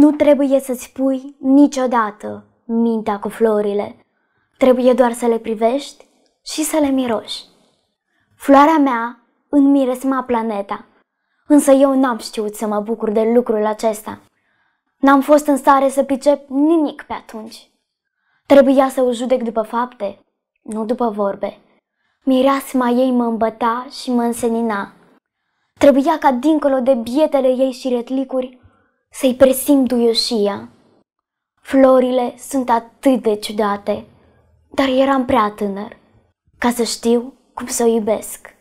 Nu trebuie să-ți pui niciodată mintea cu florile. Trebuie doar să le privești și să le miroși. Floarea mea îmi ma planeta, însă eu n-am știut să mă bucur de lucrul acesta. N-am fost în stare să picep nimic pe atunci. Trebuia să o judec după fapte, nu după vorbe. Mireasma ei mă îmbăta și mă însenina. Trebuia ca dincolo de bietele ei și retlicuri să-i presim duioșia. Florile sunt atât de ciudate, dar eram prea tânăr ca să știu cum să o iubesc.